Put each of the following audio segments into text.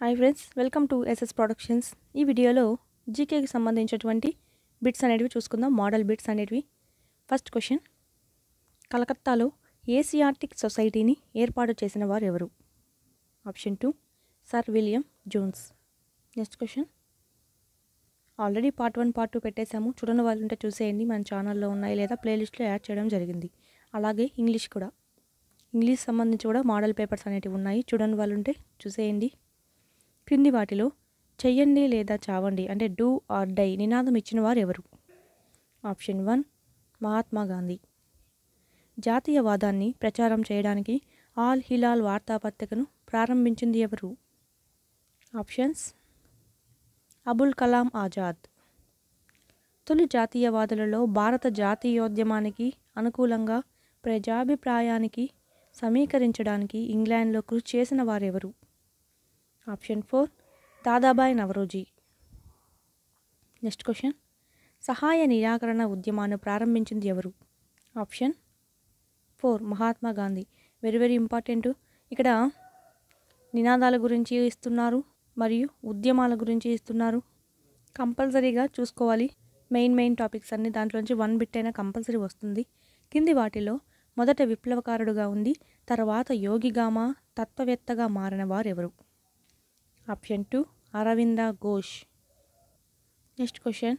hi friends welcome to SS productions ఈ వీడియోలో జీకేకి సంబంధించినటువంటి బిట్స్ అనేటివి చూసుకుందాం మోడల్ బిట్స్ అనేటివి ఫస్ట్ క్వశ్చన్ కలకత్తాలో ఏసియాటిక్ సొసైటీని ఏర్పాటు చేసిన వారు ఎవరు option two sir William Jones next question already part one part two పెట్టేశాము చూడని వాళ్ళు ఉంటే చూసేయండి మన ఛానల్లో ఉన్నాయి లేదా ప్లేలిస్ట్లో యాడ్ చేయడం జరిగింది అలాగే ఇంగ్లీష్ కూడా ఇంగ్లీష్ సంబంధించి కూడా మోడల్ పేపర్స్ అనేటివి ఉన్నాయి చూడని వాళ్ళు ఉంటే చూసేయండి క్రింది వాటిలో చెయ్యండి లేదా చావండి అంటే డూ ఆర్ డై నినాదం ఇచ్చిన వారు ఎవరు ఆప్షన్ వన్ మహాత్మా గాంధీ జాతీయవాదాన్ని ప్రచారం చేయడానికి ఆల్ హిలాల్ వార్తాపత్రికను ప్రారంభించింది ఎవరు ఆప్షన్స్ అబుల్ కలాం ఆజాద్ తొలి జాతీయవాదులలో భారత జాతీయోద్యమానికి అనుకూలంగా ప్రజాభిప్రాయానికి సమీకరించడానికి ఇంగ్లాండ్లో కృషి చేసిన వారెవరు option four Dadabhai Naoroji next question సహాయ నిరాకరణ ఉద్యమాన్ని ప్రారంభించింది ఎవరు option four Mahatma Gandhi very very important ఇక్కడ నినాదాల గురించి ఇస్తున్నారు మరియు ఉద్యమాల గురించి ఇస్తున్నారు కంపల్సరీగా చూసుకోవాలి మెయిన్ మెయిన్ టాపిక్స్ అన్ని దాంట్లోంచి వన్ బిట్ అయినా కంపల్సరీ వస్తుంది కింది వాటిలో మొదట విప్లవకారుడుగా ఉంది తర్వాత యోగిగామా తత్వవేత్తగా మారిన వారెవరు option two Aravinda Ghosh next question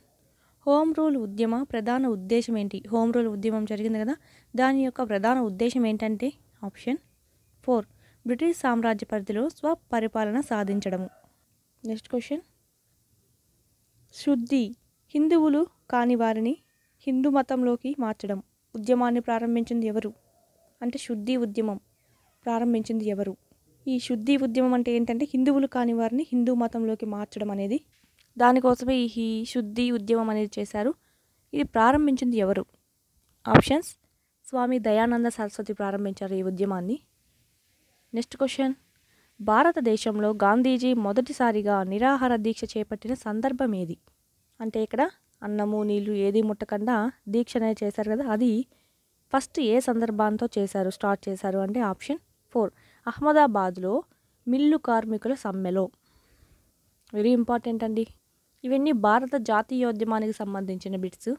home rule ఉద్యమ ప్రధాన ఉద్దేశం ఏంటి హోమ్ రూల్ ఉద్యమం జరిగింది కదా దాని యొక్క ప్రధాన ఉద్దేశం ఏంటంటే ఆప్షన్ ఫోర్ బ్రిటిష్ సామ్రాజ్య పరిధిలో స్వపరిపాలన సాధించడము నెక్స్ట్ క్వశ్చన్ శుద్ధి హిందువులు కాని వారిని హిందూ మతంలోకి మార్చడం ఉద్యమాన్ని ప్రారంభించింది ఎవరు అంటే శుద్ధి ఉద్యమం ప్రారంభించింది ఎవరు ఈ శుద్ధి ఉద్యమం అంటే ఏంటంటే హిందువులు కాని వారిని హిందూ మతంలోకి మార్చడం అనేది దానికోసమే ఈ శుద్ధి ఉద్యమం అనేది చేశారు ఇది ప్రారంభించింది ఎవరు ఆప్షన్స్ స్వామి దయానంద సరస్వతి ప్రారంభించారు ఈ ఉద్యమాన్ని నెక్స్ట్ క్వశ్చన్ భారతదేశంలో గాంధీజీ మొదటిసారిగా నిరాహార దీక్ష చేపట్టిన సందర్భం ఏది అంటే ఇక్కడ అన్నము నీళ్ళు ఏది ముట్టకుండా దీక్ష అనేది చేశారు కదా అది ఫస్ట్ ఏ సందర్భంతో చేశారు స్టార్ట్ చేశారు అంటే ఆప్షన్ ఫోర్ అహ్మదాబాద్లో మిల్లు కార్మికుల సమ్మెలో వెరీ ఇంపార్టెంట్ అండి ఇవన్నీ భారత జాతీయోద్యమానికి సంబంధించిన బిట్స్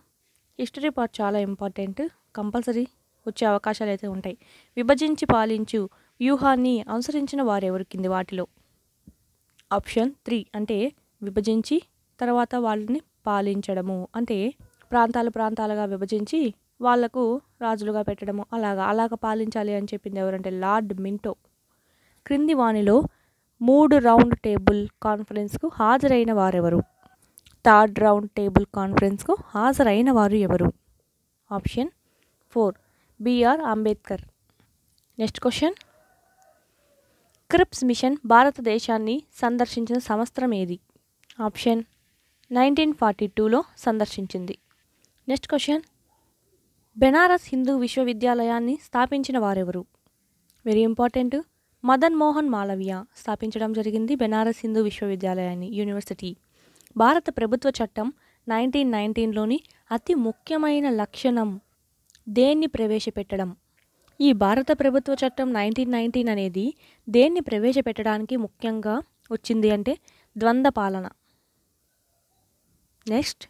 హిస్టరీ పార్ట్ చాలా ఇంపార్టెంట్ కంపల్సరీ వచ్చే అవకాశాలు అయితే ఉంటాయి విభజించి పాలించు వ్యూహాన్ని అనుసరించిన వారెవరు కింది వాటిలో ఆప్షన్ త్రీ అంటే విభజించి తర్వాత వాళ్ళని పాలించడము అంటే ప్రాంతాలు ప్రాంతాలుగా విభజించి వాళ్లకు రాజులుగా పెట్టడము అలాగా అలాగ పాలించాలి అని చెప్పింది ఎవరంటే లార్డ్ మింటో క్రింది వాణిలో మూడు రౌండ్ టేబుల్ కాన్ఫరెన్స్కు హాజరైన వారెవరు థర్డ్ రౌండ్ టేబుల్ కాన్ఫరెన్స్కు హాజరైన వారు ఎవరు option four B R Ambedkar next question Cripps Mission భారతదేశాన్ని సందర్శించిన సంవత్సరం ఏది ఆప్షన్ నైన్టీన్ ఫార్టీ టూలో సందర్శించింది నెక్స్ట్ క్వశ్చన్ బెనారస్ హిందూ విశ్వవిద్యాలయాన్ని స్థాపించిన వారెవరు వెరీ ఇంపార్టెంట్ మదన్ మోహన్ మాలవీయ స్థాపించడం జరిగింది బెనారస్ హిందూ విశ్వవిద్యాలయాన్ని యూనివర్సిటీ భారత ప్రభుత్వ చట్టం నైన్టీన్ నైన్టీన్లోని అతి ముఖ్యమైన లక్షణం దేన్ని ప్రవేశపెట్టడం ఈ భారత ప్రభుత్వ చట్టం నైన్టీన్ నైన్టీన్ అనేది దేన్ని ప్రవేశపెట్టడానికి ముఖ్యంగా వచ్చింది అంటే ద్వంద్వ పాలన నెక్స్ట్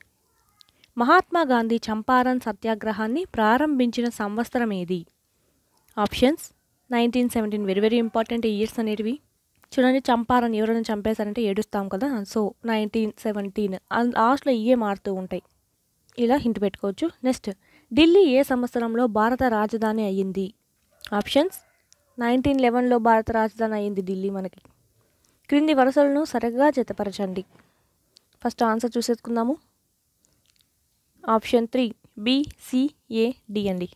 మహాత్మా గాంధీ చంపారన్ సత్యాగ్రహాన్ని ప్రారంభించిన సంవత్సరం ఏది options nineteen seventeen very very important years అనేటివి చూడండి చంపారని ఎవరైనా చంపేశారంటే ఏడుస్తాం కదా సో నైన్టీన్ సెవెంటీన్ అండ్ లాస్ట్లో ఇయే మారుతూ ఉంటాయి ఇలా హింట్ పెట్టుకోవచ్చు నెక్స్ట్ ఢిల్లీ ఏ సంవత్సరంలో భారత రాజధాని అయ్యింది ఆప్షన్స్ నైన్టీన్ లెవెన్లో భారత రాజధాని అయ్యింది ఢిల్లీ మనకి క్రింది వరుసలను సరిగ్గా జతపరచండి ఫస్ట్ ఆన్సర్ చూసేసుకుందాము ఆప్షన్ త్రీ బి అండి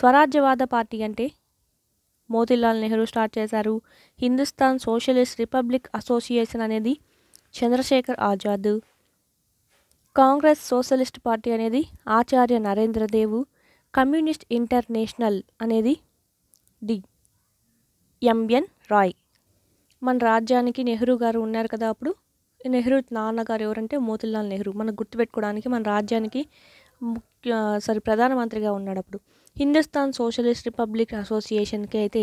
స్వరాజ్యవాద పార్టీ అంటే మోతిలాల్ నెహ్రూ స్టార్ట్ చేశారు హిందుస్థాన్ సోషలిస్ట్ రిపబ్లిక్ అసోసియేషన్ అనేది చంద్రశేఖర్ ఆజాద్ కాంగ్రెస్ సోషలిస్ట్ పార్టీ అనేది ఆచార్య నరేంద్రదేవు కమ్యూనిస్ట్ ఇంటర్నేషనల్ అనేది డి ఎంఎన్ రాయ్ మన రాజ్యానికి నెహ్రూ గారు ఉన్నారు కదా అప్పుడు నెహ్రూ నాన్నగారు ఎవరంటే మోతిలాల్ నెహ్రూ మనకు గుర్తుపెట్టుకోవడానికి మన రాజ్యానికి ముఖ్య సారీ ప్రధానమంత్రిగా ఉన్నాడు అప్పుడు హిందుస్థాన్ సోషలిస్ట్ రిపబ్లిక్ అసోసియేషన్కి అయితే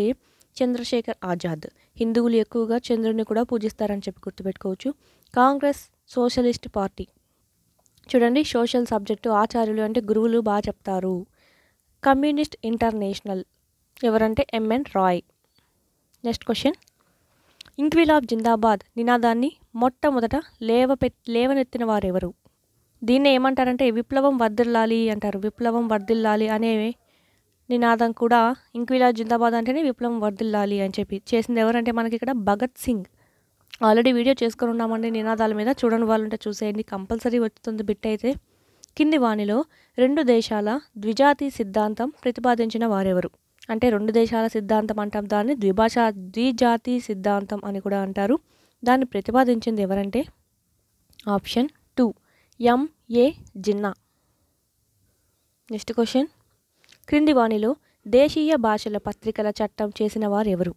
చంద్రశేఖర్ ఆజాద్ హిందువులు ఎక్కువగా చంద్రుని కూడా పూజిస్తారని చెప్పి గుర్తుపెట్టుకోవచ్చు కాంగ్రెస్ సోషలిస్ట్ పార్టీ చూడండి సోషల్ సబ్జెక్టు ఆచార్యులు అంటే గురువులు బాగా చెప్తారు కమ్యూనిస్ట్ ఇంటర్నేషనల్ ఎవరంటే ఎంఎన్ రాయ్ నెక్స్ట్ క్వశ్చన్ ఇంక్విలాబ్ జిందాబాద్ నినాదాన్ని మొట్టమొదట లేవపె లేవనెత్తిన వారెవరు దీన్ని ఏమంటారంటే విప్లవం వర్దిల్లాలి అంటారు విప్లవం వర్దిల్లాలి అనే నినాదం కూడా ఇంక్విలా జిందాబాద్ అంటేనే విప్లవం వర్దిల్లాలి అని చెప్పి చేసింది ఎవరంటే మనకి ఇక్కడ భగత్ సింగ్ ఆల్రెడీ వీడియో చేసుకుని ఉన్నామండి నినాదాల మీద చూడని వాళ్ళుంటే చూసేయండి కంపల్సరీ వస్తుంది బిట్ అయితే కింది వాణిలో రెండు దేశాల ద్విజాతి సిద్ధాంతం ప్రతిపాదించిన వారెవరు అంటే రెండు దేశాల సిద్ధాంతం అంటాం దాన్ని ద్విభాషా ద్విజాతి సిద్ధాంతం అని కూడా అంటారు దాన్ని ప్రతిపాదించింది ఎవరంటే option two M A Jinnah next question క్రింది వాణిలో దేశీయ భాషల పత్రికల చట్టం చేసిన వారెవరు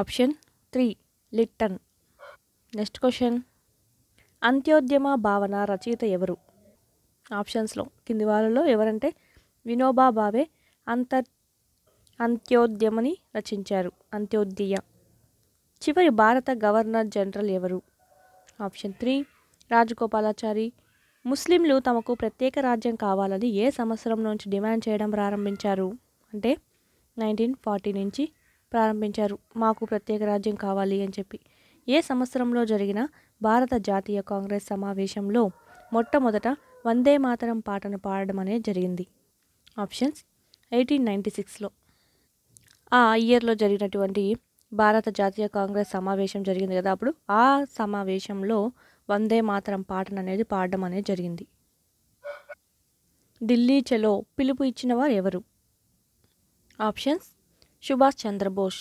option three Lytton next question అంత్యోద్యమ భావన రచయిత ఎవరు ఆప్షన్స్లో కింది వాళ్ళలో ఎవరంటే వినోబా భావే అంతర్ అంత్యోద్యమని రచించారు అంత్యోదయ చివరి భారత గవర్నర్ జనరల్ ఎవరు ఆప్షన్ త్రీ రాజగోపాలాచారి ముస్లింలు తమకు ప్రత్యేక రాజ్యం కావాలని ఏ సంవత్సరం నుంచి డిమాండ్ చేయడం ప్రారంభించారు అంటే నైన్టీన్ ఫార్టీ నుంచి ప్రారంభించారు మాకు ప్రత్యేక రాజ్యం కావాలి అని చెప్పి ఏ సంవత్సరంలో జరిగిన భారత జాతీయ కాంగ్రెస్ సమావేశంలో మొట్టమొదట వందే మాతరం పాటను పాడడం అనేది జరిగింది ఆప్షన్స్ ఎయిటీన్ నైంటీ సిక్స్లో ఆ ఇయర్లో జరిగినటువంటి భారత జాతీయ కాంగ్రెస్ సమావేశం జరిగింది కదా అప్పుడు ఆ సమావేశంలో వందే మాతరం పాటను అనేది పాడడం అనేది జరిగింది ఢిల్లీ చలో పిలుపు ఇచ్చిన వారు ఎవరు ఆప్షన్స్ సుభాష్ చంద్రబోస్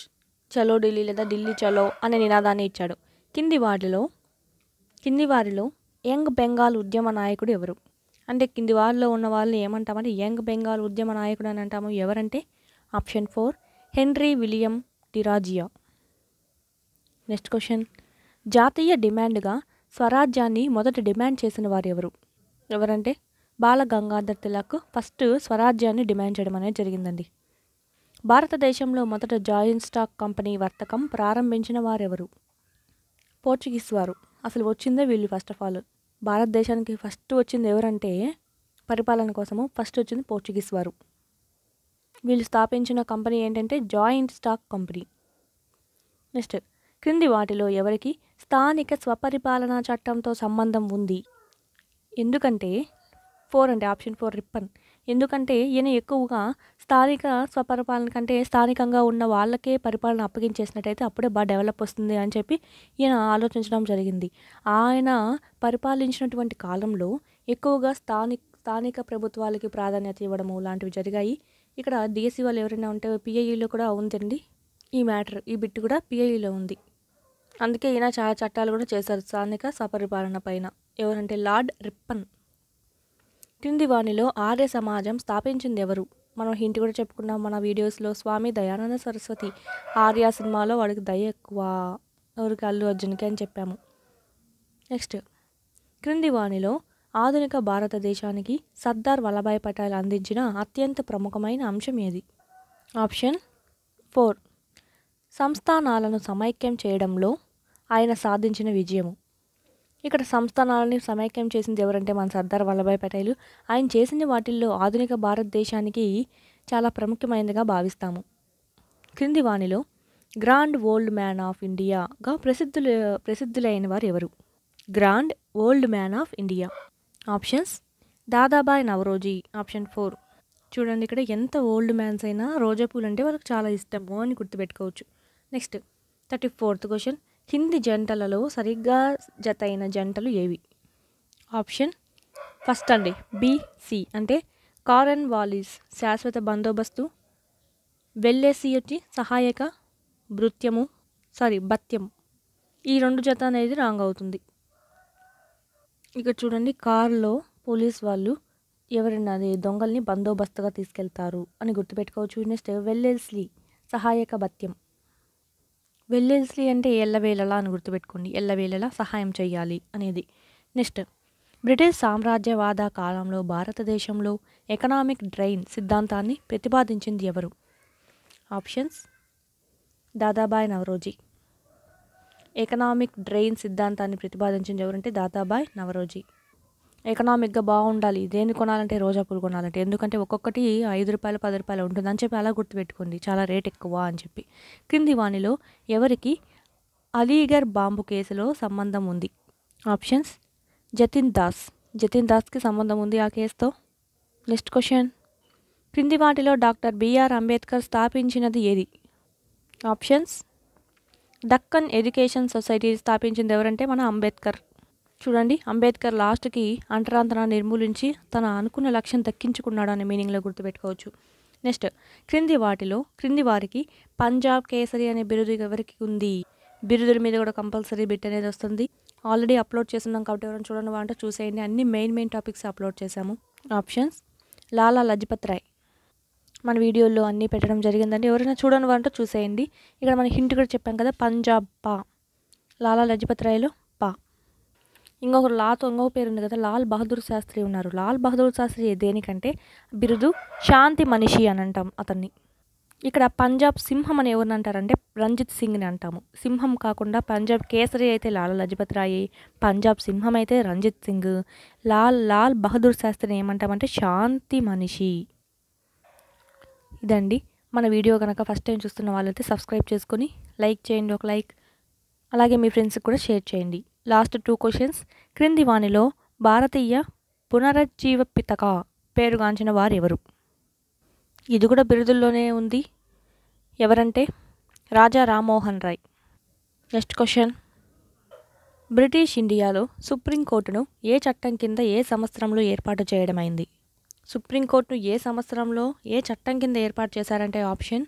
చలో ఢిల్లీ లేదా ఢిల్లీ చలో అనే నినాదాన్ని ఇచ్చాడు కింది వారిలో కింది వారిలో యంగ్ బెంగాల్ ఉద్యమ నాయకుడు ఎవరు అంటే కింది వారిలో ఉన్న వాళ్ళు ఏమంటామంటే యంగ్ బెంగాల్ ఉద్యమ నాయకుడు అని అంటాము ఎవరంటే option four Henry William Derozio next question జాతీయ డిమాండ్గా స్వరాజ్యాన్ని మొదట డిమాండ్ చేసిన వారు ఎవరు ఎవరంటే బాల గంగాధర్ తిలక్ ఫస్ట్ స్వరాజ్యాన్ని డిమాండ్ చేయడం అనేది జరిగిందండి భారతదేశంలో మొదట జాయింట్ స్టాక్ కంపెనీ వర్తకం ప్రారంభించిన వారెవరు పోర్చుగీస్ వారు అసలు వచ్చిందే వీళ్ళు ఫస్ట్ ఆఫ్ ఆల్ భారతదేశానికి ఫస్ట్ వచ్చింది ఎవరంటే పరిపాలన కోసము ఫస్ట్ వచ్చింది పోర్చుగీస్ వారు వీళ్ళు స్థాపించిన కంపెనీ ఏంటంటే జాయింట్ స్టాక్ కంపెనీ నెక్స్ట్ క్రింది వాటిలో ఎవరికి స్థానిక స్వపరిపాలనా చట్టంతో సంబంధం ఉంది ఎందుకంటే ఫోర్ అండి ఆప్షన్ ఫోర్ రిప్పన్ ఎందుకంటే ఈయన ఎక్కువగా స్థానిక స్వపరిపాలన కంటే స్థానికంగా ఉన్న వాళ్ళకే పరిపాలన అప్పగించేసినట్టయితే అప్పుడే బాగా డెవలప్ వస్తుంది అని చెప్పి ఈయన ఆలోచించడం జరిగింది ఆయన పరిపాలించినటువంటి కాలంలో ఎక్కువగా స్థానిక స్థానిక ప్రభుత్వాలకి ప్రాధాన్యత ఇవ్వడము లాంటివి జరిగాయి ఇక్కడ డిఎస్సి e వాళ్ళు ఎవరైనా ఉంటే పిఐఈలో e కూడా ఉందండి ఈ మ్యాటర్ ఈ బిట్ కూడా పిఐఈలో e ఉంది అందుకే ఈయన చాలా చట్టాలు కూడా చేశారు స్థానిక సపరిపాలన పైన ఎవరంటే లార్డ్ రిప్పన్ క్రింది వాణిలో ఆర్య సమాజం స్థాపించింది ఎవరు మనం హింట్ కూడా చెప్పుకున్నాం మన వీడియోస్లో స్వామి దయానంద సరస్వతి ఆర్య సినిమాలో వాడికి దయ ఎక్కువ ఎవరికి అల్లు అర్జున్కి అని చెప్పాము నెక్స్ట్ క్రింది వాణిలో ఆధునిక భారతదేశానికి సర్దార్ వల్లభాయ్ పటేల్ అందించిన అత్యంత ప్రముఖమైన అంశం ఏది ఆప్షన్ ఫోర్ సంస్థానాలను సమైక్యం చేయడంలో ఆయన సాధించిన విజయము ఇక్కడ సంస్థానాలని సమైక్యం చేసింది ఎవరంటే మన సర్దార్ వల్లభాయ్ పటేల్ ఆయన చేసిన వాటిల్లో ఆధునిక భారతదేశానికి చాలా ప్రముఖమైనదిగా భావిస్తాము క్రింది వాణిలో గ్రాండ్ ఓల్డ్ మ్యాన్ ఆఫ్ ఇండియాగా ప్రసిద్ధులు ప్రసిద్ధులైన వారు ఎవరు grand old man of India options Dadabhai Naoroji option four చూడండి ఇక్కడ ఎంత ఓల్డ్ మ్యాన్స్ అయినా రోజా పూలు అంటే వాళ్ళకి చాలా ఇష్టము అని గుర్తుపెట్టుకోవచ్చు నెక్స్ట్ థర్టీ ఫోర్త్ క్వశ్చన్ కింది జంటలలో సరిగ్గా జతైన జంటలు ఏవి ఆప్షన్ ఫస్ట్ అండి బీసీ అంటే కార్ అండ్ వాలీస్ శాశ్వత బందోబస్తు వెల్ఏసి వచ్చి సహాయక భృత్యము సారీ భత్యము ఈ రెండు జత అనేది రాంగ్ అవుతుంది ఇక చూడండి కార్లో పోలీస్ వాళ్ళు ఎవరైనా అది దొంగల్ని బందోబస్తుగా తీసుకెళ్తారు అని గుర్తుపెట్టుకోవచ్చు నెక్స్ట్ వెల్లెస్లీ సహాయక భత్యం వెల్లెల్సి అంటే ఎల్లవేళలా అని గుర్తుపెట్టుకోండి ఎల్లవేళలా సహాయం చేయాలి అనేది నెక్స్ట్ బ్రిటిష్ సామ్రాజ్యవాద కాలంలో భారతదేశంలో ఎకనామిక్ డ్రైన్ సిద్ధాంతాన్ని ప్రతిపాదించింది ఎవరు options Dadabhai Naoroji economic drain సిద్ధాంతాన్ని ప్రతిపాదించింది ఎవరంటే దాదాబాయ్ నవరోజీ ఎకనామిక్గా బాగుండాలి దేన్ని కొనాలంటే రోజా పూలు కొనాలంటే ఎందుకంటే ఒక్కొక్కటి ఐదు రూపాయలు పది రూపాయలు ఉంటుంది అని చెప్పి అలా గుర్తుపెట్టుకుంది చాలా రేట్ ఎక్కువ అని చెప్పి క్రింది వాణిలో ఎవరికి అలీగర్ బాంబు కేసులో సంబంధం ఉంది ఆప్షన్స్ జతిన్ దాస్ జతిన్ దాస్కి సంబంధం ఉంది ఆ కేసుతో నెక్స్ట్ క్వశ్చన్ క్రింది వాటిలో డాక్టర్ బిఆర్ అంబేద్కర్ స్థాపించినది ఏది ఆప్షన్స్ దక్కన్ ఎడ్యుకేషన్ సొసైటీ స్థాపించింది ఎవరంటే మన అంబేద్కర్ చూడండి అంబేద్కర్ లాస్ట్కి అంటరాంతన నిర్మూలించి తన అనుకున్న లక్ష్యం దక్కించుకున్నాడనే అనే మీనింగ్లో గుర్తుపెట్టుకోవచ్చు నెక్స్ట్ క్రింది వాటిలో క్రింది వారికి పంజాబ్ కేసరి అనే బిరుదు ఎవరికి ఉంది బిరుదుల మీద కూడా కంపల్సరీ బిట్ అనేది వస్తుంది ఆల్రెడీ అప్లోడ్ చేస్తున్నాం కాబట్టి ఎవరైనా చూడండి అంటే చూసేయండి అన్ని మెయిన్ మెయిన్ టాపిక్స్ అప్లోడ్ చేశాము ఆప్షన్స్ లాలా లజపత్ రాయ్ మన వీడియోలో అన్నీ పెట్టడం జరిగిందండి ఎవరైనా చూడని వారంటే చూసేయండి ఇక్కడ మన హింట్ కూడా చెప్పాం కదా పంజాబ్ పా లాలా లజపత్ రాయ్లో ఇంకొకరు లాతో ఇంకొక పేరు ఉంది కదా లాల్ బహదూర్ శాస్త్రి ఉన్నారు లాల్ బహదూర్ శాస్త్రి దేనికంటే బిరుదు శాంతి మనిషి అని అంటాం అతన్ని ఇక్కడ పంజాబ్ సింహం అని ఎవరిని అంటారంటే రంజిత్ సింగ్ని అంటాము సింహం కాకుండా పంజాబ్ కేసరి అయితే లాలా లజపత్ రాయి పంజాబ్ సింహం అయితే రంజిత్ సింగ్ లాల్ లాల్ బహదూర్ శాస్త్రిని ఏమంటామంటే శాంతి మనిషి ఇదండి మన వీడియో కనుక ఫస్ట్ టైం చూస్తున్న వాళ్ళైతే సబ్స్క్రైబ్ చేసుకొని లైక్ చేయండి ఒక లైక్ అలాగే మీ ఫ్రెండ్స్కి కూడా షేర్ చేయండి లాస్ట్ టూ క్వశ్చన్స్ క్రింది వాణిలో భారతీయ పునరుజ్జీవపితక పేరుగాంచిన వారు ఎవరు ఇది కూడా బిరుదుల్లోనే ఉంది ఎవరంటే Raja Rammohan Roy next question British ఇండియాలో సుప్రీంకోర్టును ఏ చట్టం కింద ఏ సంవత్సరంలో ఏర్పాటు చేయడమైంది సుప్రీంకోర్టును ఏ సంవత్సరంలో ఏ చట్టం కింద ఏర్పాటు చేశారంటే ఆప్షన్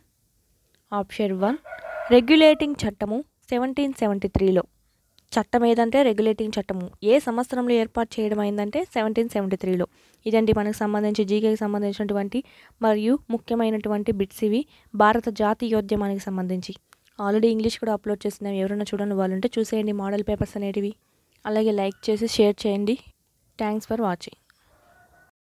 ఆప్షన్ వన్ రెగ్యులేటింగ్ చట్టము సెవెంటీన్ సెవెంటీ త్రీలో చట్టం ఏదంటే రెగ్యులేటింగ్ చట్టము ఏ సంవత్సరంలో ఏర్పాటు చేయడం అయిందంటే సెవెంటీన్ సెవెంటీ త్రీలో ఇదండి మనకు సంబంధించి జీకేకి సంబంధించినటువంటి మరియు ముఖ్యమైనటువంటి బిట్స్ ఇవి భారత జాతీయోద్యమానికి సంబంధించి ఆల్రెడీ ఇంగ్లీష్ కూడా అప్లోడ్ చేస్తున్నాం ఎవరైనా చూడండి వాళ్ళుంటే చూసేయండి మోడల్ పేపర్స్ అనేటివి అలాగే లైక్ చేసి షేర్ చేయండి థ్యాంక్స్ ఫర్ వాచింగ్